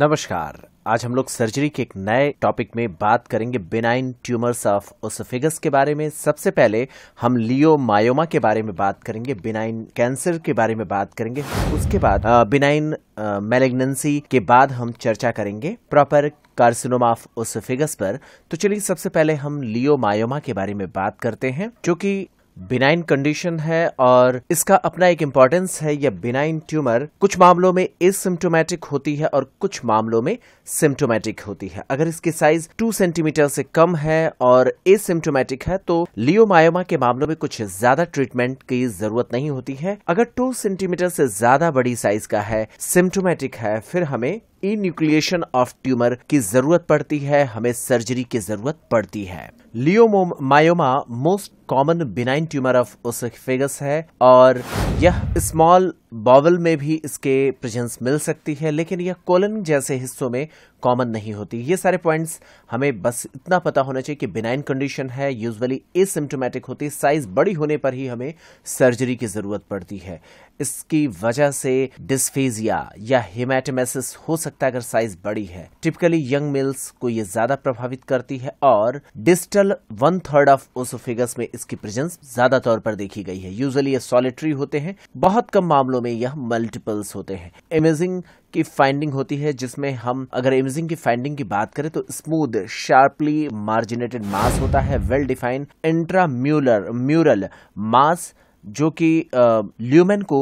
नमस्कार आज हम लोग सर्जरी के एक नए टॉपिक में बात करेंगे बेनाइन ट्यूमर्स ऑफ ओसोफिगस के बारे में सबसे पहले हम लियो मायोमा के बारे में बात करेंगे बेनाइन कैंसर के बारे में बात करेंगे उसके बाद बेनाइन मेलेग्नेंसी के बाद हम चर्चा करेंगे प्रॉपर कार्सिनोमा ऑफ ओसोफिगस पर तो चलिए सबसे पहले हम लियो मायोमा के बारे में बात करते हैं जो कि बिनाइन कंडीशन है और इसका अपना एक इम्पोर्टेंस है यह बिनाइन ट्यूमर कुछ मामलों में एसिम्टोमेटिक होती है और कुछ मामलों में सिम्टोमेटिक होती है अगर इसकी साइज टू सेंटीमीटर से कम है और एसिम्टोमेटिक है तो लियोमायोमा के मामलों में कुछ ज्यादा ट्रीटमेंट की जरूरत नहीं होती है अगर टू सेंटीमीटर से ज्यादा बड़ी साइज का है सिम्टोमेटिक है फिर हमें ई न्यूक्लिएशन ऑफ ट्यूमर की जरूरत पड़ती है हमें सर्जरी की जरूरत पड़ती है leiomyoma most common benign tumour of oesophagus है और यह स्मॉल बॉवल में भी इसके प्रेजेंस मिल सकती है लेकिन यह कोलन जैसे हिस्सों में कॉमन नहीं होती ये सारे पॉइंट्स हमें बस इतना पता होना चाहिए कि बिनाइन कंडीशन है यूजुअली एसिम्टोमेटिक होती है साइज बड़ी होने पर ही हमें सर्जरी की ज़रूरत पड़ती है इसकी वजह से डिस्फेजिया या हिमैटमेसिस हो सकता है अगर साइज बड़ी है टिपिकली यंग मेल्स को ये ज़्यादा प्रभावित करती है और distal one third of oesophagus में इसकी प्रेजेंस ज्यादा तौर पर देखी गई है यूजली ये सॉलिटरी होते हैं बहुत कम मामलों में यह मल्टीपल्स होते हैं इमेजिंग की फाइंडिंग होती है जिसमें हम अगर इमेजिंग की फाइंडिंग की बात करें तो स्मूथ शार्पली मार्जिनेटेड मास होता है well defined intramural mural mass जो कि ल्यूमेन को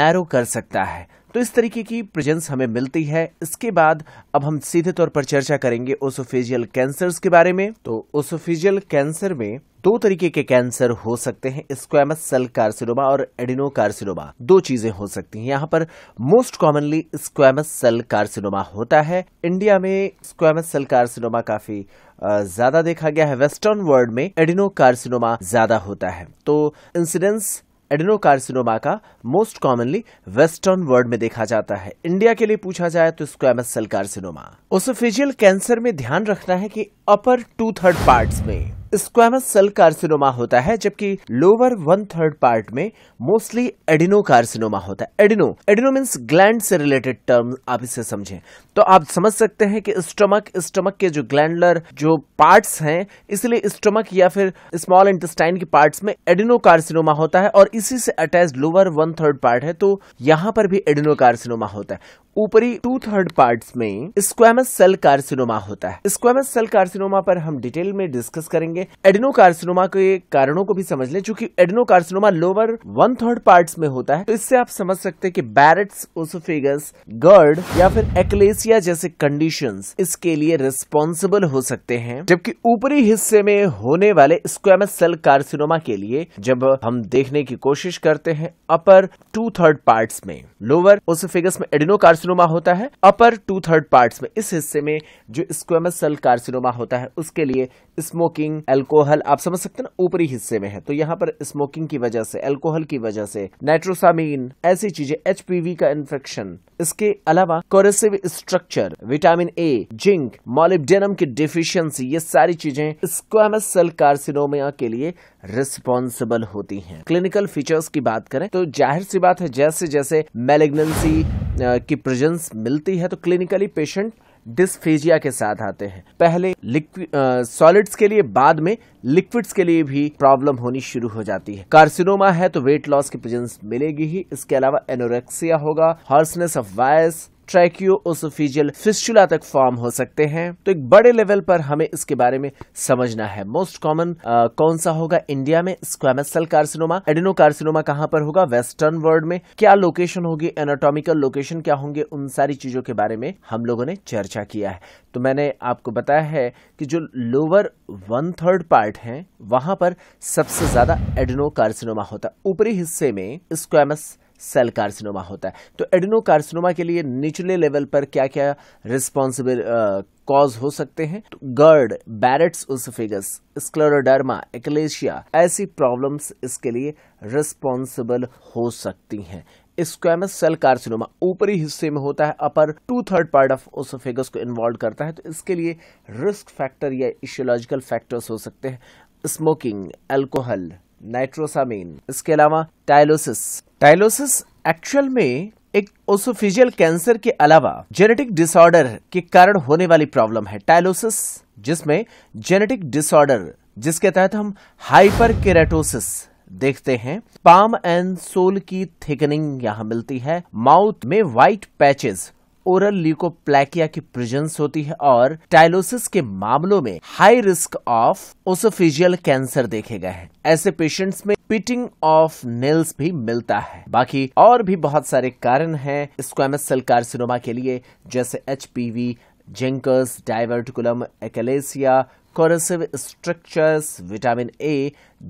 नैरो कर सकता है तो इस तरीके की प्रेजेंस हमें मिलती है इसके बाद अब हम सीधे तौर पर चर्चा करेंगे ओसोफेजियल कैंसर के बारे में तो ओसोफेजियल कैंसर में दो तरीके के कैंसर हो सकते हैं स्क्वामस सेल कार्सिनोमा और एडिनो कार्सिनोमा दो चीजें हो सकती हैं यहाँ पर most commonly squamous cell carcinoma होता है इंडिया में स्क्वामस सेल कार्सिनोमा काफी ज्यादा देखा गया है वेस्टर्न वर्ल्ड में एडिनो कार्सिनोमा ज्यादा होता है तो इंसिडेंस एडेनोकार्सिनोमा का मोस्ट कॉमनली वेस्टर्न वर्ल्ड में देखा जाता है इंडिया के लिए पूछा जाए तो squamous cell carcinoma oesophageal cancer में ध्यान रखना है कि अपर टू थर्ड पार्ट्स में स्क्वामस सेल कार्सिनोमा होता है जबकि लोअर वन थर्ड पार्ट में मोस्टली एडिनो कार्सिनोमा होता है एडिनो एडिनो मीन्स ग्लैंड से रिलेटेड टर्म आप इसे समझें तो आप समझ सकते हैं कि स्टमक स्टमक के जो ग्लैंडलर जो पार्ट्स हैं इसलिए स्टमक या फिर स्मॉल इंटेस्टाइन के पार्ट्स में एडिनो कार्सिनोमा होता है और इसी से attach lower one third part है तो यहाँ पर भी एडिनो कार्सिनोमा होता है ऊपरी टू थर्ड पार्ट्स में स्क्वेमस सेल कार्सिनोमा होता है स्क्वेमस सेल कार्सिनोमा पर हम डिटेल में डिस्कस करेंगे एडिनो कार्सिनोमा के कारणों को भी समझ लें चूंकि adenocarcinoma lower one third part में होता है तो इससे आप समझ सकते हैं कि बैरेट्स ओसोफेगस गर्ड या फिर एक्लेसिया जैसे कंडीशन इसके लिए रिस्पॉन्सिबल हो सकते हैं जबकि ऊपरी हिस्से में होने वाले स्क्वेमस सेल कार्सिनोमा के लिए जब हम देखने की कोशिश करते हैं अपर टू थर्ड पार्ट में लोअर ओसोफेगस में एडिनो कार्सिनो कार्सिनोमा होता है अपर टू थर्ड पार्ट्स में इस हिस्से में जो स्क्वेमस सेल कार्सिनोमा होता है उसके लिए स्मोकिंग एल्कोहल आप समझ सकते हैं ना ऊपरी हिस्से में है तो यहाँ पर स्मोकिंग की वजह से एल्कोहल की वजह से नाइट्रोसामीन ऐसी चीजें एचपीवी का इन्फेक्शन इसके अलावा corrosive structure vitamin A zinc molybdenum की डिफिशियंसी ये सारी चीजें स्क्वामस सेल कार्सिनोमिया के लिए रिस्पॉन्सिबल होती हैं क्लिनिकल फीचर्स की बात करें तो जाहिर सी बात है जैसे जैसे मेलेग्नेंसी की प्रोविजंस मिलती है तो क्लिनिकली पेशेंट डिस्फेजिया के साथ आते हैं पहले सॉलिड्स के लिए बाद में लिक्विड्स के लिए भी प्रॉब्लम होनी शुरू हो जाती है कार्सिनोमा है तो वेट लॉस की प्रेजेंस मिलेगी ही इसके अलावा एनोरेक्सिया होगा hoarseness of voice tracheoesophageal fistula तक फॉर्म हो सकते हैं तो एक बड़े लेवल पर हमें इसके बारे में समझना है मोस्ट कॉमन कौन सा होगा इंडिया में स्क्वामस कार्सिनोमा एडिनो कार्सिनोमा कहां पर होगा वेस्टर्न वर्ल्ड में क्या लोकेशन होगी एनाटोमिकल लोकेशन क्या होंगे उन सारी चीजों के बारे में हम लोगों ने चर्चा किया है तो मैंने आपको बताया है कि जो लोअर वन थर्ड पार्ट है वहां पर सबसे ज्यादा एडिनो कार्सिनोमा होता है ऊपरी हिस्से में स्क्वामस सेल कार्सिनोमा होता है तो एडिनो कार्सिनोमा के लिए निचले लेवल पर क्या क्या रिस्पॉन्सिबल कॉज हो सकते हैं तो गर्ड बैरेट्स उसफिगस स्क्लोरोडर्मा एक्लेशिया ऐसी प्रॉब्लम्स इसके लिए रिस्पॉन्सिबल हो सकती हैं स्क्वेमस सेल कार्सिनोमा ऊपरी हिस्से में होता है upper two third part of oesophagus को इन्वॉल्व करता है तो इसके लिए रिस्क फैक्टर या इशियोलॉजिकल फैक्टर्स हो सकते हैं स्मोकिंग एल्कोहल नाइट्रोसामीन इसके अलावा टाइलोसिस टाइलोसिस एक्चुअल में एक ओसोफिजियल कैंसर के अलावा जेनेटिक डिसऑर्डर के कारण होने वाली प्रॉब्लम है टाइलोसिस जिसमें जेनेटिक डिसऑर्डर जिसके तहत हम हाइपर केराटोसिस देखते हैं पाम एंड सोल की थिकनिंग यहाँ मिलती है माउथ में व्हाइट पैचेस ओरल ल्यूकोप्लैकिया की प्रेजेंस होती है और टाइलोसिस के मामलों में high risk of oesophageal cancer देखे गए हैं ऐसे पेशेंट्स में पिटिंग ऑफ नेल्स भी मिलता है बाकी और भी बहुत सारे कारण हैं स्क्वामस सेल कार्सिनोमा के लिए जैसे H Zenker's diverticulum achalasia corrosive structures vitamin A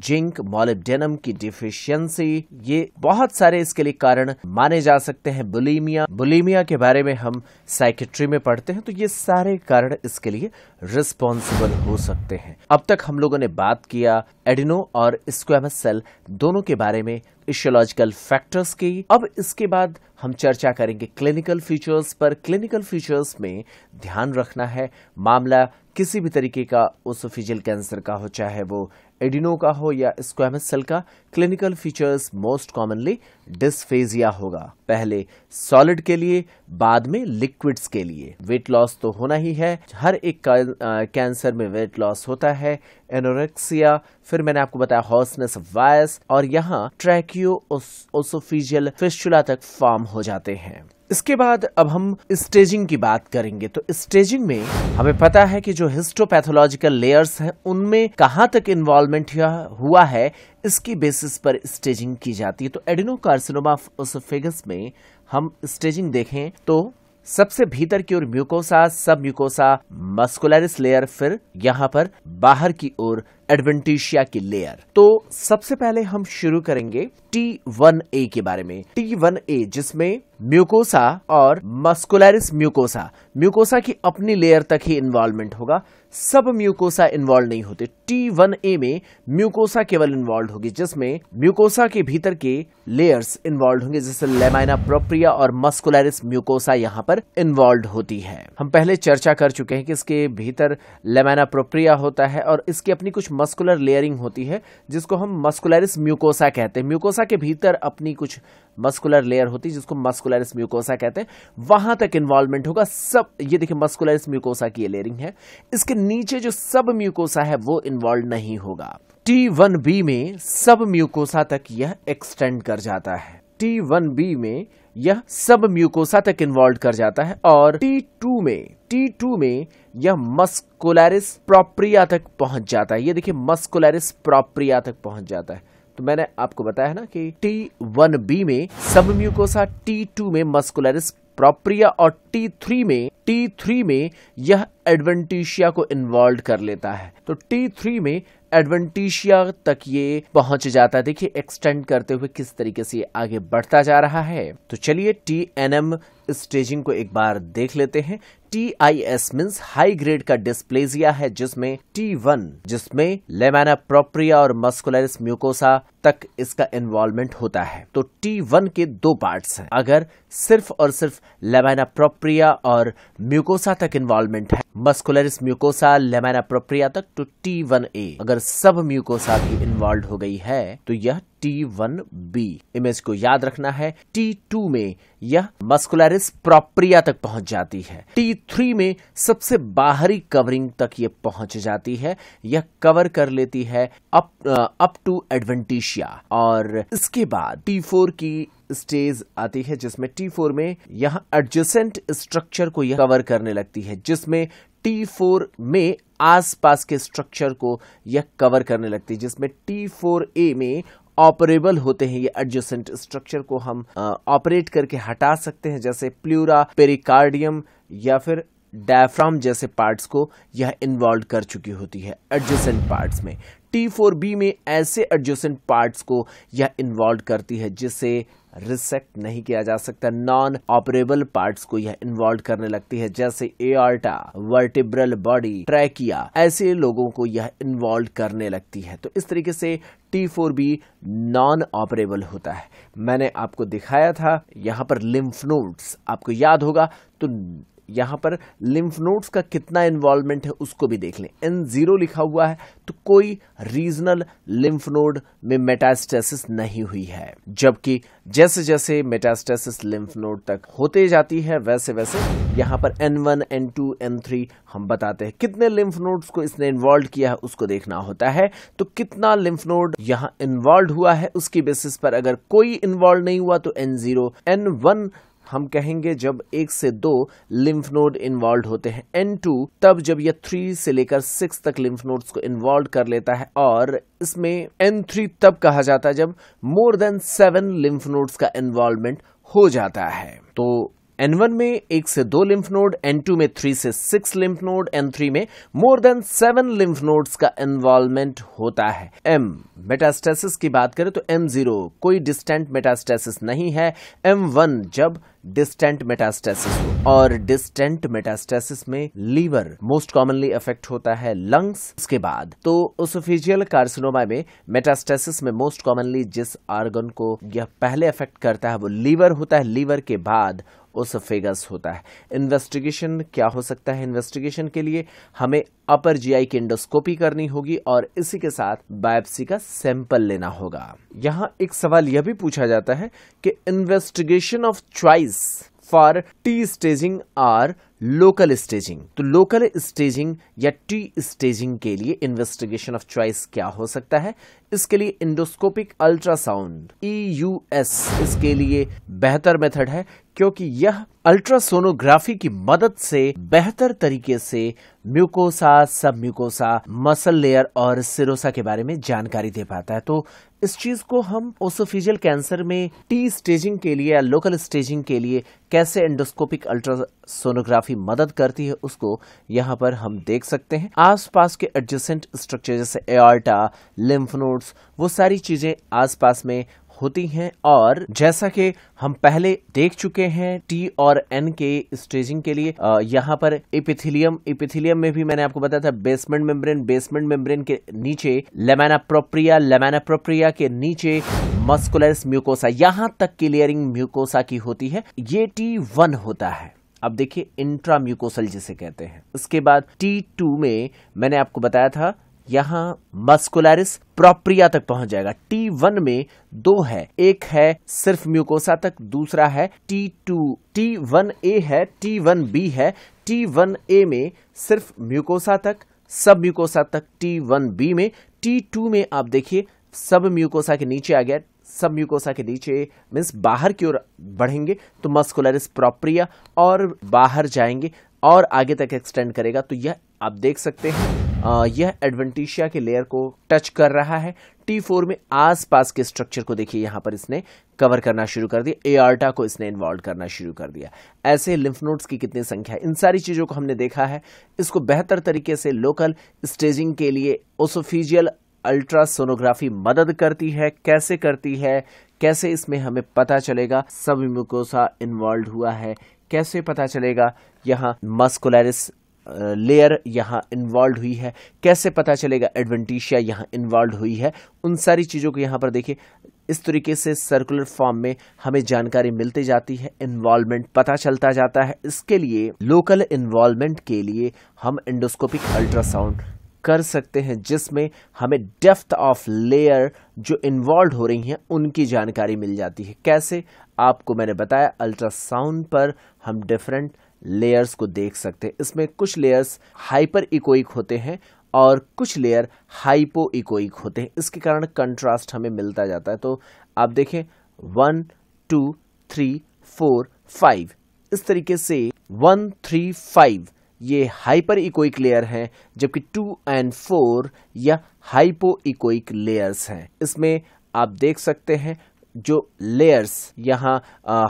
zinc molybdenum की डिफिशियंसी ये बहुत सारे इसके लिए कारण माने जा सकते हैं बुलीमिया बुलीमिया के बारे में हम साइकेट्री में पढ़ते हैं तो ये सारे कारण इसके लिए रिस्पॉन्सिबल हो सकते हैं अब तक हम लोगों ने बात किया एडिनो और स्क्वेमस सेल दोनों के बारे में इशियोलॉजिकल फैक्टर्स की अब इसके बाद हम चर्चा करेंगे क्लिनिकल फीचर्स पर क्लिनिकल फीचर्स में ध्यान रखना है मामला किसी भी तरीके का उस फिजियल कैंसर का हो चाहे वो एडिनो का हो या स्क्वेमस सेल का clinical features most commonly dysphagia होगा पहले सॉलिड के लिए बाद में लिक्विड्स के लिए वेट लॉस तो होना ही है हर एक का, कैंसर में वेट लॉस होता है एनोरेक्सिया फिर मैंने आपको बताया हॉर्सनेस वायस और यहाँ ट्रैक्यो ओसोफिजियल फिस्टुला तक फॉर्म हो जाते हैं इसके बाद अब हम स्टेजिंग की बात करेंगे तो स्टेजिंग में हमें पता है कि जो हिस्टोपैथोलॉजिकल लेयर्स हैं उनमें कहां तक इन्वॉल्वमेंट हुआ है इसकी बेसिस पर स्टेजिंग की जाती है तो एडिनोकार्सिनोमा ओसोफेगस में हम स्टेजिंग देखें तो सबसे भीतर की ओर mucosa submucosa muscularis layer फिर यहाँ पर बाहर की ओर एडवेंटिशिया की लेयर तो सबसे पहले हम शुरू करेंगे टी वन ए के बारे में टी वन ए जिसमें म्यूकोसा और मस्कुलरिस म्यूकोसा म्यूकोसा की अपनी लेयर तक ही इन्वॉल्वमेंट होगा सब म्यूकोसा इन्वॉल्व नहीं होते टी वन ए में म्यूकोसा केवल इन्वॉल्व होगी जिसमें म्यूकोसा के भीतर के लेयर्स इन्वॉल्व होंगे जैसे लेमाइना प्रोप्रिया और मस्कुलरिस म्यूकोसा यहाँ पर इन्वॉल्व होती है हम पहले चर्चा कर चुके हैं कि इसके भीतर लेमाइना प्रोप्रिया होता है और इसकी अपनी कुछ मस्कुलर लेयरिंग होती है जिसको हम मस्कुलरिस म्यूकोसा कहते हैं म्यूकोसा के भीतर अपनी कुछ मस्कुलर लेयर होती है जिसको मस्कुलरिस म्यूकोसा कहते हैं वहां तक इन्वॉल्वमेंट होगा सब ये देखिए मस्कुलरिस म्यूकोसा की ये लेयरिंग है इसके नीचे जो सब म्यूकोसा है वो इन्वॉल्व नहीं होगा टी वन बी में सब म्यूकोसा तक यह एक्सटेंड कर जाता है टी वन बी में यह सब म्यूकोसा तक इन्वॉल्व कर जाता है और टी टू में टी टू में यह मस्कुलरिस प्रोप्रिया तक पहुंच जाता है ये देखिए मस्कुलरिस प्रोप्रिया तक पहुंच जाता है तो मैंने आपको बताया है ना कि टी वन बी में सब म्यूकोसा टी टू में मस्कुलरिस प्रोप्रिया और टी थ्री में टी थ्री में यह एडवेंटिशिया को इन्वॉल्व कर लेता है तो टी थ्री में एडवेंटिशिया तक ये पहुंच जाता है देखिए एक्सटेंड करते हुए किस तरीके से आगे बढ़ता जा रहा है तो चलिए टी एन एम स्टेजिंग को एक बार देख लेते हैं T I S means high grade का डिस्प्लेजिया है जिसमें टी वन जिसमें लेमेना प्रोप्रिया और मस्कुलरिस म्यूकोसा तक इसका इन्वॉल्वमेंट होता है तो टी वन के दो पार्ट्स हैं अगर सिर्फ और सिर्फ लेमाइना प्रोप्रिया और म्यूकोसा तक इन्वॉल्वमेंट है मस्कुलरिस म्यूकोसा लेमाइना प्रोप्रिया तक तो टी वन ए अगर सब म्यूकोसा भी इन्वॉल्व हो गई है तो यह टी वन बी इमेज को याद रखना है टी टू में यह मस्कुलरिस प्रोप्रिया तक पहुंच जाती है टी थ्री में सबसे बाहरी कवरिंग तक यह पहुंच जाती है यह कवर कर लेती है up up to adventitia और इसके बाद टी फोर की स्टेज आती है जिसमें टी फोर में यह एडजेसेंट स्ट्रक्चर को यह कवर करने लगती है जिसमें टी फोर में आसपास के स्ट्रक्चर को यह कवर करने लगती है जिसमें टी फोर ए में ऑपरेबल होते हैं ये एडजेसेंट स्ट्रक्चर को हम ऑपरेट करके हटा सकते हैं जैसे प्लूरा पेरिकार्डियम या फिर डायफ्राम जैसे पार्ट्स को यह इन्वॉल्व कर चुकी होती है एडजेसेंट पार्ट्स में टी फोर बी में ऐसे एडजोसेंट पार्ट्स को यह इन्वॉल्व करती है जिसे रिसेक्ट नहीं किया जा सकता नॉन ऑपरेबल पार्ट्स को यह इन्वॉल्व करने लगती है जैसे एआरटा वर्टिब्रल बॉडी ट्रैकिया ऐसे लोगों को यह इन्वॉल्व करने लगती है तो इस तरीके से T four B non operable होता है मैंने आपको दिखाया था यहाँ पर लिम्फ नोड्स आपको याद होगा तो यहाँ पर लिम्फ नोड्स का कितना इन्वॉल्वमेंट है उसको भी देख लें एन जीरो लिखा हुआ है तो कोई रीजनल लिम्फ नोड में मेटास्टेसिस नहीं हुई है जबकि जैसे जैसे मेटास्टेसिस लिम्फ नोड तक होते जाती है वैसे वैसे यहाँ पर N one N two N three हम बताते हैं कितने लिम्फ नोड्स को इसने इन्वॉल्व किया है उसको देखना होता है तो कितना लिम्फ नोड यहाँ इन्वॉल्व हुआ है उसकी बेसिस पर अगर कोई इन्वॉल्व नहीं हुआ तो एन जीरो एन वन हम कहेंगे जब एक से दो लिम्फ नोड इन्वॉल्व होते हैं एन टू तब जब यह थ्री से लेकर सिक्स तक लिम्फ नोड्स को इन्वॉल्व कर लेता है और इसमें एन थ्री तब कहा जाता है जब more than seven lymph nodes का इन्वॉल्वमेंट हो जाता है तो एन वन में एक से दो लिम्फ नोड एन टू में थ्री से six lymph node N three में more than seven lymph nodes का इन्वॉल्वमेंट होता है एम मेटास्टेसिस की बात करें तो जीरो कोई डिस्टेंट मेटास्टेसिस नहीं है एम वन जब डिस्टेंट मेटास्टेसिस हो और डिस्टेंट मेटास्टेसिस में लीवर मोस्ट कॉमनली अफेक्ट होता है लंग्स उसके बाद तो ओसोफिजियल कार्सिनोमा में मेटास्टेसिस में मोस्ट कॉमनली जिस आर्गन को यह पहले अफेक्ट करता है वो लीवर होता है लीवर के बाद ओसफेगस होता है इन्वेस्टिगेशन क्या हो सकता है इन्वेस्टिगेशन के लिए हमें अपर जीआई की इंडोस्कोपी करनी होगी और इसी के साथ बायोप्सी का सैंपल लेना होगा यहाँ एक सवाल यह भी पूछा जाता है कि investigation of choice for T staging or local staging तो लोकल स्टेजिंग या टी स्टेजिंग के लिए इन्वेस्टिगेशन ऑफ चॉइस क्या हो सकता है इसके लिए इंडोस्कोपिक अल्ट्रासाउंड ईयूएस इसके लिए बेहतर मेथड है क्योंकि यह अल्ट्रासोनोग्राफी की मदद से बेहतर तरीके से mucosa submucosa muscle layer और सिरोसा के बारे में जानकारी दे पाता है तो इस चीज को हम ओसोफिजियल कैंसर में टी स्टेजिंग के लिए या लोकल स्टेजिंग के लिए कैसे एंडोस्कोपिक अल्ट्रासोनोग्राफी मदद करती है उसको यहाँ पर हम देख सकते हैं आसपास के एडजेसेंट स्ट्रक्चर जैसे एआर्टा लिम्फनोड रोड्स वो सारी चीजें आसपास में होती हैं और जैसा कि हम पहले देख चुके हैं टी और एन के स्टेजिंग के लिए आ, यहां पर इपिथिलियम इपिथिलियम में भी मैंने आपको बताया था बेसमेंट मेम्ब्रेन बेसमेंट मेम्ब्रेन के नीचे लेमेना प्रोप्रिया लेमेना प्रोप्रिया के नीचे मस्कुलरस म्यूकोसा यहां तक की लेयरिंग म्यूकोसा की होती है ये टी वन होता है अब देखिए इंट्राम्यूकोसल जिसे कहते हैं उसके बाद टी टू में मैंने आपको बताया था यहाँ मस्कुलरिस प्रोप्रिया तक पहुंच जाएगा टी वन में दो है एक है सिर्फ म्यूकोसा तक दूसरा है T two T one A है टी वन बी है टी वन ए में सिर्फ म्यूकोसा तक सब म्यूकोसा तक टी वन बी में टी टू में आप देखिए सब म्यूकोसा के नीचे आ गया सब म्यूकोसा के नीचे मीन्स बाहर की ओर बढ़ेंगे तो मस्कुलरिस प्रोप्रिया और बाहर जाएंगे और आगे तक एक्सटेंड करेगा तो यह आप देख सकते हैं यह एडवेंटिशिया के लेयर को टच कर रहा है टी फोर में आसपास के स्ट्रक्चर को देखिए यहाँ पर इसने कवर करना शुरू कर दिया एआरटा को इसने इन्वॉल्व करना शुरू कर दिया ऐसे लिम्फ नोड्स की कितनी संख्या इन सारी चीज़ों को हमने देखा है इसको बेहतर तरीके से लोकल स्टेजिंग के लिए ओसोफिजियल अल्ट्रासोनोग्राफी मदद करती है कैसे करती है कैसे इसमें हमें पता चलेगा सब म्यूकोसा इन्वॉल्व हुआ है कैसे पता चलेगा यहाँ मस्कुलरिस लेयर यहाँ इन्वॉल्व हुई है कैसे पता चलेगा एडवेंटिशिया यहाँ इन्वॉल्व हुई है उन सारी चीज़ों को यहाँ पर देखिए इस तरीके से सर्कुलर फॉर्म में हमें जानकारी मिलती जाती है इन्वॉल्वमेंट पता चलता जाता है इसके लिए लोकल इन्वॉल्वमेंट के लिए हम इंडोस्कोपिक अल्ट्रासाउंड कर सकते हैं जिसमें हमें डेफ्थ ऑफ लेयर जो इन्वॉल्व हो रही हैं उनकी जानकारी मिल जाती है कैसे आपको मैंने बताया अल्ट्रासाउंड पर हम डिफरेंट लेयर्स को देख सकते हैं इसमें कुछ लेयर्स हाइपर इकोइक होते हैं और कुछ लेयर हाइपो इकोइक होते हैं इसके कारण कंट्रास्ट हमें मिलता जाता है तो आप देखें one two three four five इस तरीके से वन थ्री फाइव ये हाइपर इकोइक लेयर हैं जबकि टू एंड फोर या हाइपो इकोइक लेयर्स हैं इसमें आप देख सकते हैं जो लेयर्स यहाँ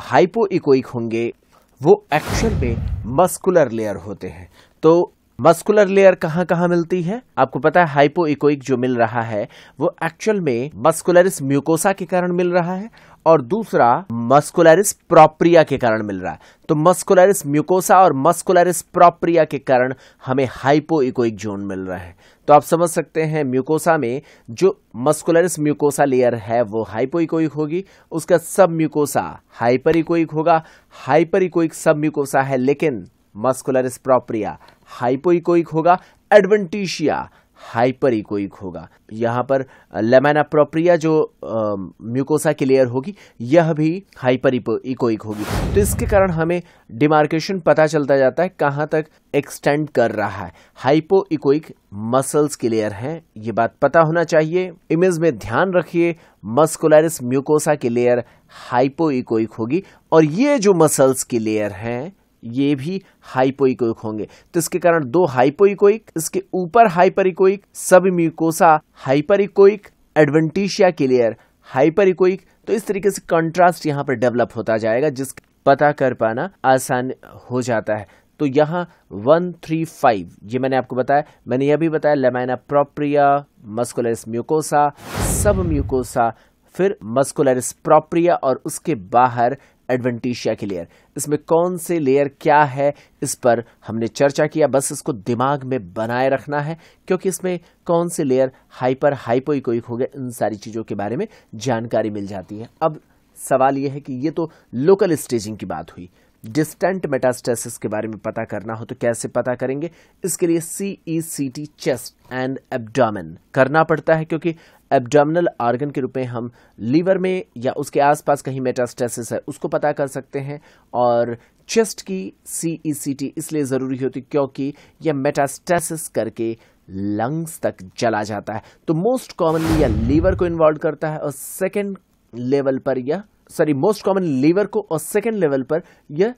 हाइपो इकोइक होंगे वो एक्चुअल में मस्कुलर लेयर होते हैं तो मस्कुलर लेयर कहाँ कहाँ मिलती है आपको पता है हाइपो इकोइक जो मिल रहा है वो एक्चुअल में मस्कुलरिस म्यूकोसा के कारण मिल रहा है और दूसरा मस्कुलरिस प्रोप्रिया के कारण मिल रहा है तो मस्कुलरिस म्यूकोसा और मस्कुलरिस प्रोप्रिया के कारण हमें हाइपो इकोइक जोन मिल रहा है तो आप समझ सकते हैं म्यूकोसा में जो मस्कुलरिस म्यूकोसा लेयर है वो हाइपो इकोइक होगी उसका सब म्यूकोसा हाइपर इकोइक होगा हाइपर इकोइक सब म्यूकोसा है लेकिन मस्कुलरिस प्रोप्रिया हाइपो इकोइक होगा एडवेंटिशिया हाइपर इकोइक होगा यहाँ पर लेमेना प्रोप्रिया जो म्यूकोसा की लेयर होगी यह भी हाइपर इकोइक होगी तो इसके कारण हमें डिमार्केशन पता चलता जाता है कहाँ तक एक्सटेंड कर रहा है हाइपो इकोइक मसल्स की लेयर है ये बात पता होना चाहिए इमेज में ध्यान रखिए मस्कुलरिस म्यूकोसा की लेयर हाइपो इकोइक होगी और ये जो मसल्स की लेयर हैं ये भी हाइपोइकोइक होंगे तो इसके कारण दो हाइपोइकोइक इसके ऊपर hyperechoic submucosa hyperechoic adventitia clear hyperechoic तो इस तरीके से कंट्रास्ट यहाँ पर डेवलप होता जाएगा जिस पता कर पाना आसान हो जाता है तो यहाँ वन थ्री फाइव ये मैंने आपको बताया मैंने यह भी बताया lamina propria muscularis mucosa submucosa फिर मस्कुलरिस प्रोप्रिया और उसके बाहर एडवेंटिशिया की लेयर इसमें कौन से लेयर क्या है इस पर हमने चर्चा किया बस इसको दिमाग में बनाए रखना है क्योंकि इसमें कौन से लेयर हाइपर हाइपोइकोइक हो गए इन सारी चीज़ों के बारे में जानकारी मिल जाती है अब सवाल यह है कि ये तो लोकल स्टेजिंग की बात हुई डिस्टेंट मेटास्टेसिस के बारे में पता करना हो तो कैसे पता करेंगे इसके लिए C E C T chest and abdomen करना पड़ता है क्योंकि एब्डोमिनल आर्गन के रूप में हम लीवर में या उसके आसपास कहीं मेटास्टेसिस है उसको पता कर सकते हैं और चेस्ट की सीईसीटी e इसलिए ज़रूरी होती है क्योंकि यह मेटास्टेसिस करके लंग्स तक चला जाता है तो मोस्ट कॉमनली यह लीवर को इन्वॉल्व करता है और सेकेंड लेवल पर यह सॉरी मोस्ट कॉमन लीवर को और सेकेंड लेवल पर यह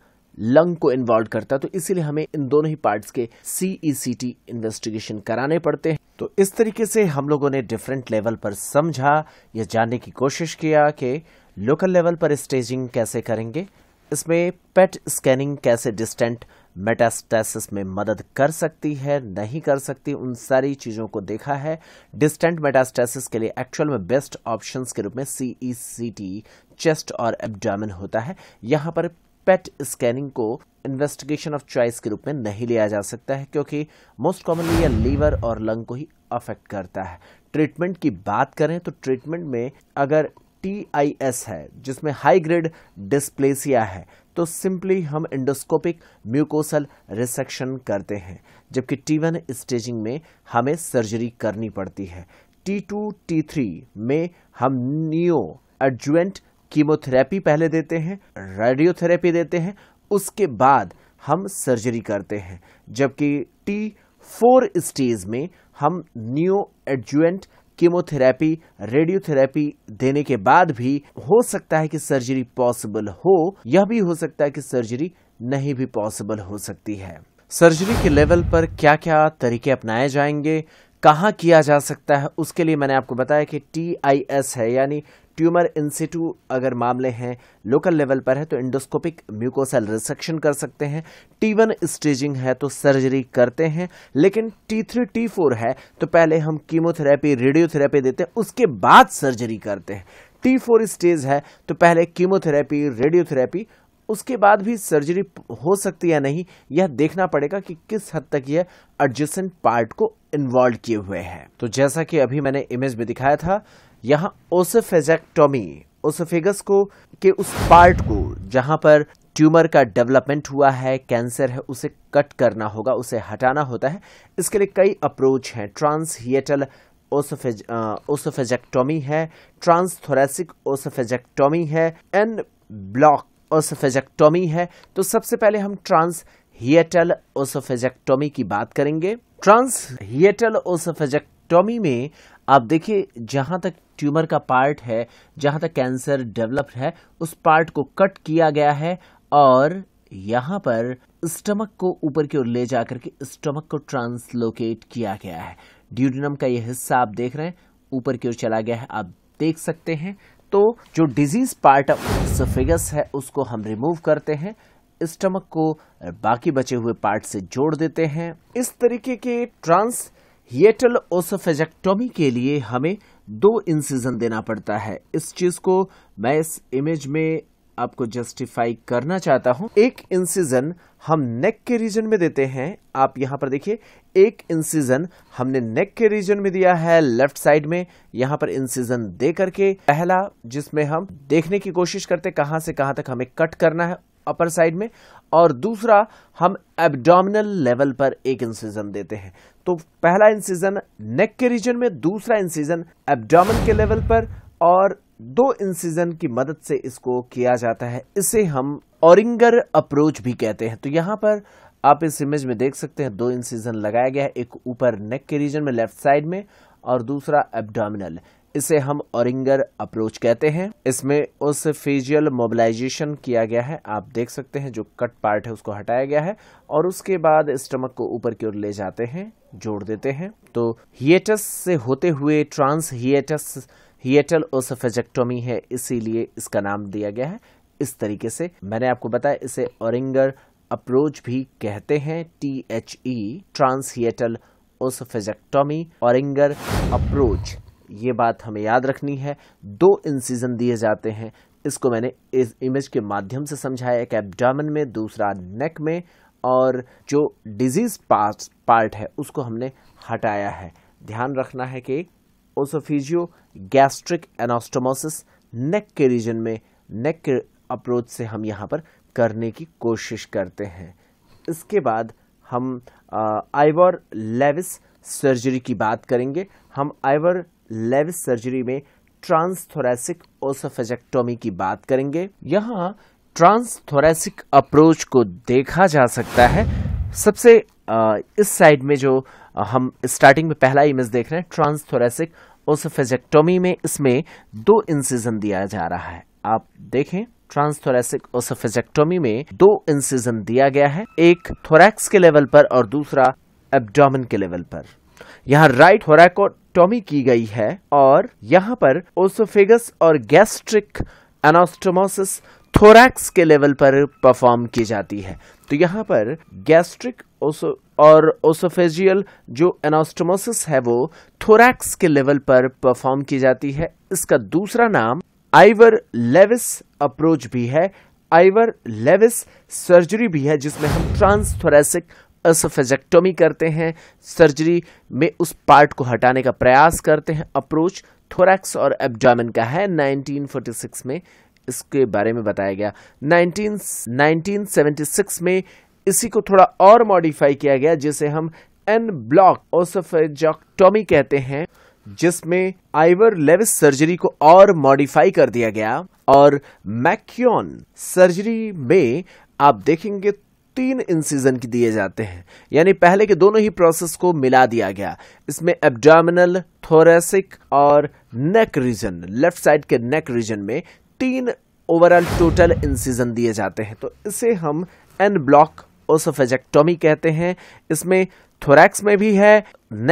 लंग को इन्वॉल्व करता है तो इसीलिए हमें इन दोनों ही पार्ट्स के सीईसीटी इन्वेस्टिगेशन e कराने पड़ते हैं तो इस तरीके से हम लोगों ने डिफरेंट लेवल पर समझा या जानने की कोशिश किया कि लोकल लेवल पर स्टेजिंग कैसे करेंगे इसमें पेट स्कैनिंग कैसे डिस्टेंट मेटास्टेसिस में मदद कर सकती है नहीं कर सकती उन सारी चीज़ों को देखा है डिस्टेंट मेटास्टेसिस के लिए एक्चुअल में बेस्ट ऑप्शंस के रूप में सीईसीटी चेस्ट e और एब्डामिन होता है यहाँ पर पेट स्कैनिंग को इन्वेस्टिगेशन ऑफ चॉइस के रूप में नहीं लिया जा सकता है क्योंकि मोस्ट कॉमनली यह लीवर और लंग को ही अफेक्ट करता है ट्रीटमेंट की बात करें तो ट्रीटमेंट में अगर टी है जिसमें हाई ग्रेड डिस्प्लेसिया है तो सिंपली हम इंडोस्कोपिक म्यूकोसल रिसेक्शन करते हैं जबकि टी स्टेजिंग में हमें सर्जरी करनी पड़ती है टी टू में हम नियो एडजुएंट कीमोथेरेपी पहले देते हैं रेडियोथेरेपी देते हैं उसके बाद हम सर्जरी करते हैं जबकि टी फोर स्टेज में हम न्यू एडजुएंट कीमोथेरेपी रेडियोथेरेपी देने के बाद भी हो सकता है कि सर्जरी पॉसिबल हो यह भी हो सकता है कि सर्जरी नहीं भी पॉसिबल हो सकती है सर्जरी के लेवल पर क्या क्या तरीके अपनाए जाएंगे कहाँ किया जा सकता है उसके लिए मैंने आपको बताया कि टी आई एस है यानी ट्यूमर इंसिटू अगर मामले हैं लोकल लेवल पर है तो इंडोस्कोपिक म्यूकोसेल रिसेक्शन कर सकते हैं टी वन स्टेजिंग है तो सर्जरी करते हैं लेकिन टी थ्री टी फोर है तो पहले हम कीमोथेरेपी रेडियोथेरेपी देते हैं उसके बाद सर्जरी करते हैं टी फोर स्टेज है तो पहले कीमोथेरेपी रेडियोथेरेपी उसके बाद भी सर्जरी हो सकती या नहीं यह देखना पड़ेगा कि किस हद तक यह एडजेसेंट पार्ट को इन्वॉल्व किए हुए हैं तो जैसा कि अभी मैंने इमेज में दिखाया था यहाँ ओसोफेजेक्टोमी ओसोफेगस को के उस पार्ट को जहाँ पर ट्यूमर का डेवलपमेंट हुआ है कैंसर है उसे कट करना होगा उसे हटाना होता है इसके लिए कई अप्रोच हैं ट्रांसहिएटल ओसोफेज ओसोफेजेक्टोमी है ट्रांसथोरेसिक ओसोफेजेक्टोमी है एन ब्लॉक ओसोफेजेक्टोमी है तो सबसे पहले हम ट्रांस हिएटल ओसोफेजेक्टोमी की बात करेंगे ट्रांस हिएटल ओसोफेजेक्ट मास्टेक्टोमी में आप देखिए जहां तक ट्यूमर का पार्ट है जहां तक कैंसर डेवलप्ड है उस पार्ट को कट किया गया है और यहाँ पर स्टमक को ऊपर की ओर ले जा करके स्टमक को ट्रांसलोकेट किया गया है ड्यूडिनम का यह हिस्सा आप देख रहे हैं ऊपर की ओर चला गया है आप देख सकते हैं तो जो डिजीज पार्ट ऑफ सफेगस है उसको हम रिमूव करते हैं स्टमक को बाकी बचे हुए पार्ट से जोड़ देते हैं इस तरीके के ट्रांस हिएटल ओसफेजेक्टोमी के लिए हमें दो इंसिजन देना पड़ता है इस चीज को मैं इस इमेज में आपको जस्टिफाई करना चाहता हूं एक इंसिजन हम नेक के रीजन में देते हैं आप यहां पर देखिए एक इंसिजन हमने नेक के रीजन में दिया है लेफ्ट साइड में यहां पर इंसिजन दे करके पहला जिसमें हम देखने की कोशिश करते कहां से कहां तक हमें कट करना है अपर साइड में और दूसरा हम एब्डोमिनल लेवल पर एक इंसिजन देते हैं तो पहला इंसिजन नेक के रीजन में दूसरा इंसिजन एबडामन के लेवल पर और दो इंसिजन की मदद से इसको किया जाता है इसे हम ओरिंगर अप्रोच भी कहते हैं तो यहां पर आप इस इमेज में देख सकते हैं दो इंसिजन लगाया गया है एक ऊपर नेक के रीजन में लेफ्ट साइड में और दूसरा एबडामिनल इसे हम ओरिंगर अप्रोच कहते हैं इसमें उस फेजियल मोबिलाइजेशन किया गया है आप देख सकते हैं जो कट पार्ट है उसको हटाया गया है और उसके बाद स्टमक को ऊपर की ओर ले जाते हैं जोड़ देते हैं तो हिएटस से होते हुए ट्रांस हिएटस हिएटल ओसफेजेक्टोमी है इसीलिए इसका नाम दिया गया है इस तरीके से मैंने आपको बताया इसे ओरिंगर अप्रोच भी कहते हैं T H E e, trans oesophagectomy Orringer approach ये बात हमें याद रखनी है दो इंसीजन दिए जाते हैं इसको मैंने इस इमेज के माध्यम से समझाया एक एबडामन में दूसरा नेक में और जो डिजीज पार्ट पार्ट है उसको हमने हटाया है ध्यान रखना है कि ओसोफिजियो गैस्ट्रिक एनास्टोमोसिस नेक के रीजन में नेक के अप्रोच से हम यहाँ पर करने की कोशिश करते हैं इसके बाद हम आइवर लेविस सर्जरी की बात करेंगे हम आइवर लेविस सर्जरी में ट्रांसथोरेसिक ओसोफेजेक्टोमी की बात करेंगे यहाँ ट्रांसथोरेसिक अप्रोच को देखा जा सकता है सबसे इस साइड में जो हम स्टार्टिंग में पहला इमेज देख रहे हैं ट्रांसथोरेसिक ओसोफेजेक्टोमी में इसमें दो इंसिजन दिया जा रहा है आप देखें ट्रांसथोरेसिक ओसोफेजेक्टोमी में दो इंसिजन दिया गया है एक थोरैक्स के लेवल पर और दूसरा एब्डोमेन के लेवल पर यहाँ राइट और गैस्ट्रोस्टोमी की गई है और यहाँ पर ओसोफेगस और गैस्ट्रिक एनास्टोमोसिस थोरैक्स के लेवल पर परफॉर्म की जाती है तो यहाँ पर गैस्ट्रिक ओसो और ओसोफेजियल जो एनास्टोमोसिस है वो थोरैक्स के लेवल पर परफॉर्म की जाती है इसका दूसरा नाम आइवर लेविस अप्रोच भी है आइवर लेविस सर्जरी भी है जिसमें हम ट्रांसथोरेसिक असफेजेक्टोमी करते हैं सर्जरी में उस पार्ट को हटाने का प्रयास करते हैं अप्रोच थोरैक्स और एब्डामन का है 1946 में इसके बारे में बताया गया 19 1976 में इसी को थोड़ा और मॉडिफाई किया गया जिसे हम एन ब्लॉक ओसफेजॉक्टोमी कहते हैं जिसमें आइवर लेविस सर्जरी को और मॉडिफाई कर दिया गया और मैक्योन सर्जरी में आप देखेंगे तीन इंसिजन की दिए जाते हैं यानी पहले के दोनों ही प्रोसेस को मिला दिया गया इसमें एब्डामिनल थोरेसिक और नेक रीजन लेफ्ट साइड के नेक रीजन में तीन ओवरऑल टोटल इंसिजन दिए जाते हैं तो इसे हम एन ब्लॉक ओसोफेजेक्टोमी कहते हैं इसमें थोरैक्स में भी है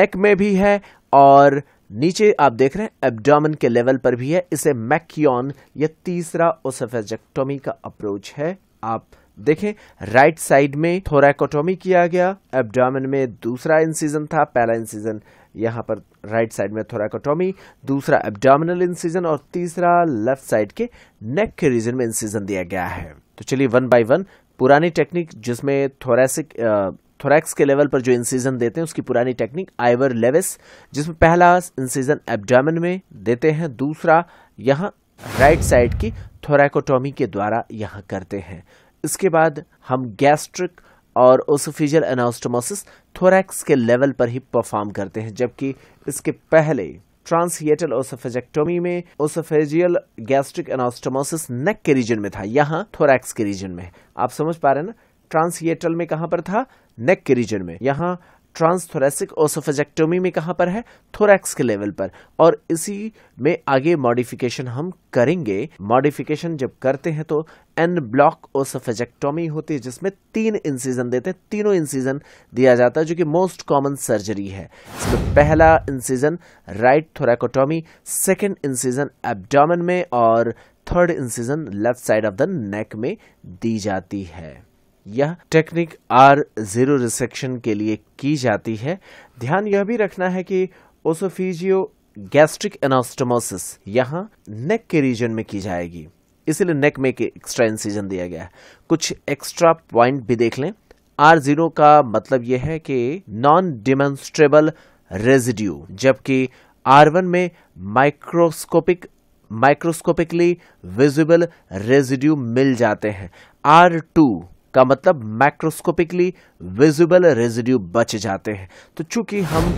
नेक में भी है और नीचे आप देख रहे हैं एब्डोमन के लेवल पर भी है इसे मैक्योन या तीसरा ओसोफेजेक्टोमी का अप्रोच है आप देखें राइट साइड में थोराकोटोमी किया गया एब्डामन में दूसरा इंसीजन था पहला इंसीजन यहाँ पर राइट साइड में थोराकोटोमी दूसरा एब्डामिनल इंसीजन और तीसरा लेफ्ट साइड के नेक के रीजन में इंसीजन दिया गया है तो चलिए वन बाय वन पुरानी टेक्निक जिसमें थोरेसिक थोरेक्स के लेवल पर जो इंसीजन देते हैं उसकी पुरानी टेक्निक आइवर लेविस जिसमें पहला इंसीजन एब्डामिन में देते हैं दूसरा यहाँ राइट साइड की थोरैकोटोमी के द्वारा यहाँ करते हैं इसके बाद हम गैस्ट्रिक और ओसोफिजियल एनास्टोमोसिस थोरैक्स के लेवल पर ही परफॉर्म करते हैं जबकि इसके पहले ट्रांसहिएटल ओसोफेजेक्टोमी में ओसोफेजियल गैस्ट्रिक एनास्टोमोसिस नेक के रीजन में था यहाँ थोरैक्स के रीजन में आप समझ पा रहे हैं ना ट्रांसहिएटल में कहाँ पर था नेक के रीजन में यहाँ ट्रांसथोरेसिक ओसोफेजेक्टोमी में कहाँ पर है थोरैक्स के लेवल पर और इसी में आगे मॉडिफिकेशन हम करेंगे मॉडिफिकेशन जब करते हैं तो एन ब्लॉक ओसोफेजेक्टोमी होती है जिसमें तीन इंसीजन देते हैं तीनों इंसीजन दिया जाता है जो कि मोस्ट कॉमन सर्जरी है इसमें पहला incision right thoracotomy second incision abdomen में और third incision left side of the neck में दी जाती है यह टेक्निक आर जीरो रिसेक्शन के लिए की जाती है ध्यान यह भी रखना है कि ओसोफिजियो गैस्ट्रिक एनास्टोमोसिस यहाँ नेक के रीजन में की जाएगी इसीलिए नेक में एक्स्ट्रा इंसिजन दिया गया है कुछ एक्स्ट्रा पॉइंट भी देख लें आर जीरो का मतलब यह है कि नॉन डिमोन्स्ट्रेबल रेजिड्यू जबकि आर वन में माइक्रोस्कोपिक माइक्रोस्कोपिकली विजिबल रेजिड्यू मिल जाते हैं आर टू का मतलब मैक्रोस्कोपिकली विजिबल रेजिड्यू बच जाते हैं तो चूंकि हम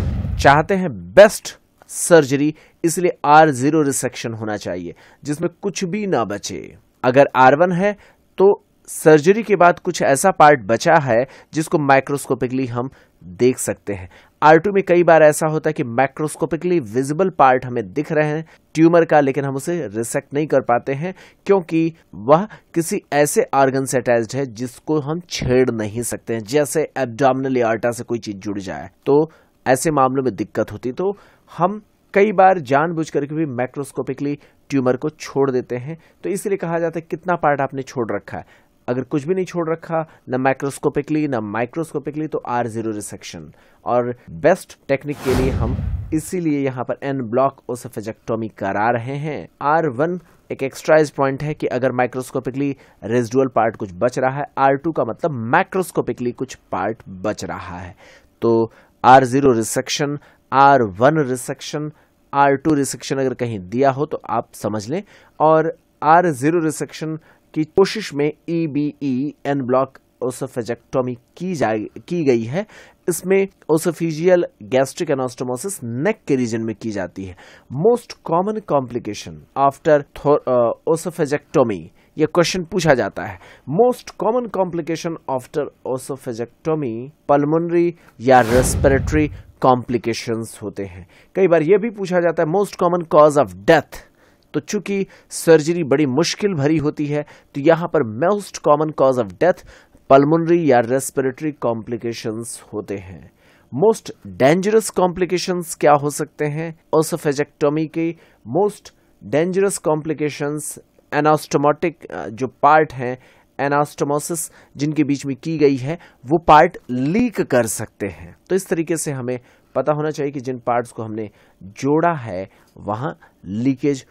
चाहते हैं बेस्ट सर्जरी इसलिए आर जीरो रिसेक्शन होना चाहिए जिसमें कुछ भी ना बचे अगर आर वन है तो सर्जरी के बाद कुछ ऐसा पार्ट बचा है जिसको माइक्रोस्कोपिकली हम देख सकते हैं आर में कई बार ऐसा होता है कि मैक्रोस्कोपिकली विजिबल पार्ट हमें दिख रहे हैं ट्यूमर का लेकिन हम उसे रिसेक्ट नहीं कर पाते हैं क्योंकि वह किसी ऐसे ऑर्गन से अटैच है जिसको हम छेड़ नहीं सकते हैं जैसे एबडामिनल आर्टा से कोई चीज जुड़ जाए तो ऐसे मामलों में दिक्कत होती तो हम कई बार जानबूझ करके भी मैक्रोस्कोपिकली ट्यूमर को छोड़ देते हैं तो इसलिए कहा जाता है कितना पार्ट आपने छोड़ रखा है अगर कुछ भी नहीं छोड़ रखा ना माइक्रोस्कोपिकली ना माइक्रोस्कोपिकली तो आर जीरो रिसेक्शन और बेस्ट टेक्निक के लिए हम इसीलिए यहाँ पर एन ब्लॉक ओसफेजेक्टोमी करा रहे हैं आर वन एक एक्स्ट्राइज पॉइंट है कि अगर माइक्रोस्कोपिकली रेजुअल पार्ट कुछ बच रहा है आर टू का मतलब माइक्रोस्कोपिकली कुछ पार्ट बच रहा है तो R zero resection R one resection R two resection अगर कहीं दिया हो तो आप समझ लें और आर जीरो रिसेक्शन की कोशिश में E B E en bloc oesophagectomy की जा की गई है इसमें ओसोफिजियल गैस्ट्रिक एनास्टोमोसिस नेक के रीजन में की जाती है most common complication after oesophagectomy ये क्वेश्चन पूछा जाता है most common complication after oesophagectomy pulmonary या रेस्पिरेटरी कॉम्प्लिकेशंस होते हैं कई बार ये भी पूछा जाता है most common cause of death तो चूंकि सर्जरी बड़ी मुश्किल भरी होती है तो यहां पर most common cause of death pulmonary या रेस्पिरेटरी कॉम्प्लिकेशंस होते हैं मोस्ट डेंजरस कॉम्प्लिकेशंस क्या हो सकते हैं ओसोफेजेक्टोमी के मोस्ट डेंजरस कॉम्प्लिकेशंस एनास्टोमोटिक जो पार्ट हैं एनास्टोमोसिस जिनके बीच में की गई है वो पार्ट लीक कर सकते हैं तो इस तरीके से हमें पता होना चाहिए कि जिन पार्ट्स को हमने जोड़ा है वहाँ लीकेज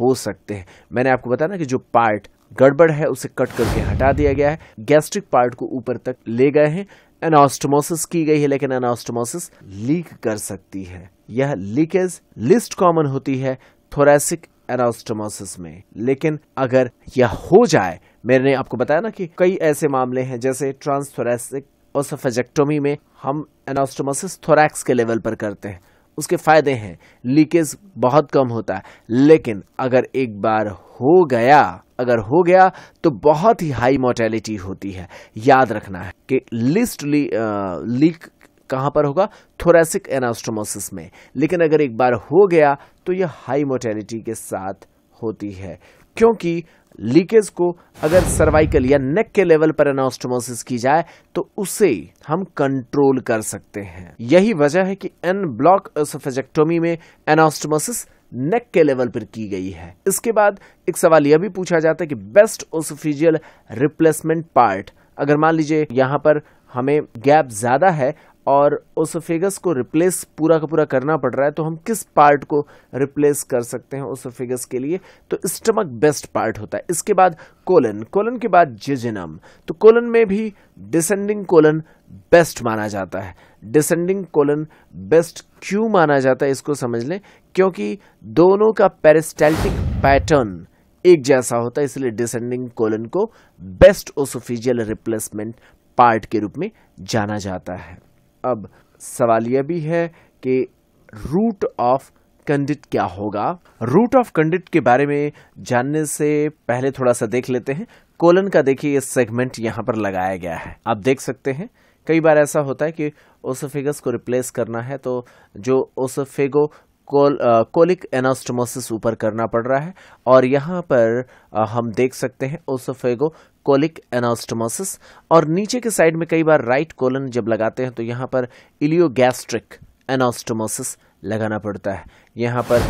हो सकते हैं मैंने आपको बताया ना कि जो पार्ट गड़बड़ है उसे कट करके हटा दिया गया है गैस्ट्रिक पार्ट को ऊपर तक ले गए हैं एनास्टोमोसिस की गई है लेकिन एनास्टोमोसिस लीक कर सकती है यह लीकेज लिस्ट कॉमन होती है थोरेसिक एनास्टोमोसिस में लेकिन अगर यह हो जाए मैंने आपको बताया ना कि कई ऐसे मामले हैं जैसे ट्रांसथोरेसिक और सफेजेक्टोमी में हम एनास्टोमोसिस थोरैक्स के लेवल पर करते हैं उसके फायदे हैं लीकेज बहुत कम होता है लेकिन अगर एक बार हो गया अगर हो गया तो बहुत ही हाई मोर्टेलिटी होती है याद रखना है कि लिस्ट ली, आ, लीक कहां पर होगा थोरेसिक एनास्टोमोसिस में लेकिन अगर एक बार हो गया तो यह हाई मोर्टेलिटी के साथ होती है क्योंकि लीकेज को अगर सर्वाइकल या नेक के लेवल पर एनास्टोमोसिस की जाए तो उसे हम कंट्रोल कर सकते हैं यही वजह है कि एन ब्लॉक एसोफेजेक्टोमी में एनास्टोमोसिस नेक के लेवल पर की गई है इसके बाद एक सवाल यह भी पूछा जाता है कि बेस्ट ओसोफिजियल रिप्लेसमेंट पार्ट अगर मान लीजिए यहाँ पर हमें गैप ज्यादा है और उस फिगस को रिप्लेस पूरा का पूरा करना पड़ रहा है तो हम किस पार्ट को रिप्लेस कर सकते हैं उस फिगस के लिए तो स्टमक बेस्ट पार्ट होता है इसके बाद कोलन कोलन के बाद जिजिनम तो कोलन में भी डिसेंडिंग कोलन बेस्ट माना जाता है डिसेंडिंग कोलन बेस्ट क्यों माना जाता है इसको समझ लें क्योंकि दोनों का पेरिस्टैल्टिक पैटर्न एक जैसा होता है इसलिए डिसेंडिंग कोलन को बेस्ट ओसोफिजियल रिप्लेसमेंट पार्ट के रूप में जाना जाता है अब सवाल यह भी है कि रूट ऑफ कंडिट क्या होगा रूट ऑफ कंडिट के बारे में जानने से पहले थोड़ा सा देख लेते हैं कोलन का देखिए ये सेगमेंट यहाँ पर लगाया गया है आप देख सकते हैं कई बार ऐसा होता है कि उस को रिप्लेस करना है तो जो उस फेगो कोल कोलिक एनास्टोमोसिस ऊपर करना पड़ रहा है और यहाँ पर आ, हम देख सकते हैं ओसोफेगो कोलिक एनास्टोमोसिस और नीचे के साइड में कई बार राइट कोलन जब लगाते हैं तो यहां पर इलियोगैस्ट्रिक एनास्टोमोसिस लगाना पड़ता है यहां पर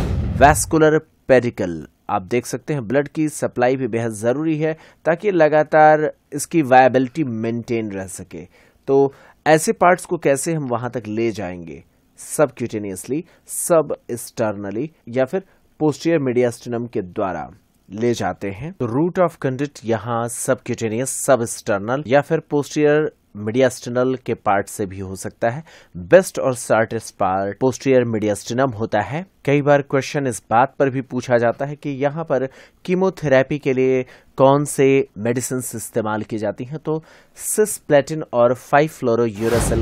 वैस्कुलर पेडिकल आप देख सकते हैं ब्लड की सप्लाई भी बेहद ज़रूरी है ताकि लगातार इसकी वायबिलिटी मेंटेन रह सके तो ऐसे पार्ट्स को कैसे हम वहां तक ले जाएंगे सबक्यूटेनियसली सब एक्सटर्नली या फिर पोस्टियर मीडियास्टिनम के द्वारा ले जाते हैं तो रूट ऑफ कंडिट यहाँ सबक्यूटेनियस सब एक्सटर्नल या फिर पोस्टियर मीडियास्टिनल के पार्ट से भी हो सकता है बेस्ट और शार्टेस्ट पार्ट पोस्टियर मीडियास्टिनम होता है कई बार क्वेश्चन इस बात पर भी पूछा जाता है कि यहाँ पर कीमोथेरेपी के लिए कौन से मेडिसिन इस्तेमाल की जाती हैं तो सिस प्लेटिन और फाइव फ्लोरो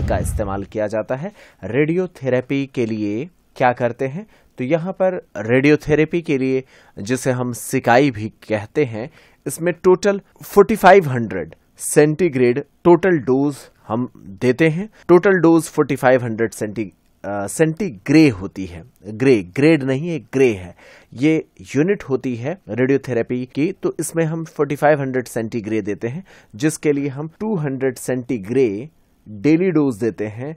का इस्तेमाल किया जाता है रेडियोथेरेपी के लिए क्या करते हैं तो यहाँ पर रेडियोथेरेपी के लिए जिसे हम सिकाई भी कहते हैं इसमें टोटल 4500 सेंटीग्रेड टोटल डोज हम देते हैं total dose 4500 centi centigray होती है ग्रे ग्रेड नहीं है ग्रे है ये यूनिट होती है रेडियोथेरेपी की तो इसमें हम 4500 सेंटी ग्रे देते हैं जिसके लिए हम 200 सेंटी ग्रे डेली डोज देते हैं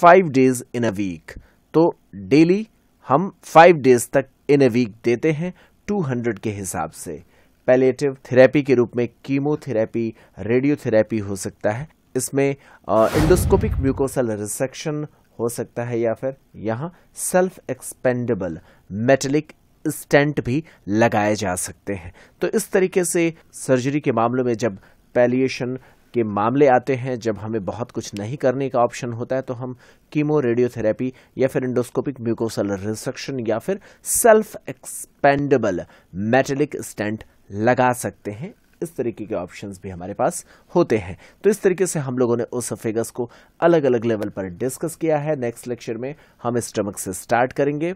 five days in a week तो डेली हम फाइव डेज तक इन ए वीक देते हैं 200 के हिसाब से पैलेटिव थेरेपी के रूप में कीमोथेरेपी रेडियोथेरेपी हो सकता है इसमें इंडोस्कोपिक म्यूकोसल रिसेक्शन हो सकता है या फिर यहाँ सेल्फ एक्सपेंडेबल मेटलिक स्टेंट भी लगाए जा सकते हैं तो इस तरीके से सर्जरी के मामलों में जब पैलिएशन के मामले आते हैं जब हमें बहुत कुछ नहीं करने का ऑप्शन होता है तो हम कीमो रेडियोथेरेपी या फिर इंडोस्कोपिक म्यूकोसल रिसक्शन या फिर सेल्फ एक्सपेंडेबल मेटेलिक स्टेंट लगा सकते हैं इस तरीके के ऑप्शंस भी हमारे पास होते हैं तो इस तरीके से हम लोगों ने उस फिगर्स को अलग अलग लेवल पर डिस्कस किया है नेक्स्ट लेक्चर में हम स्टमक से स्टार्ट करेंगे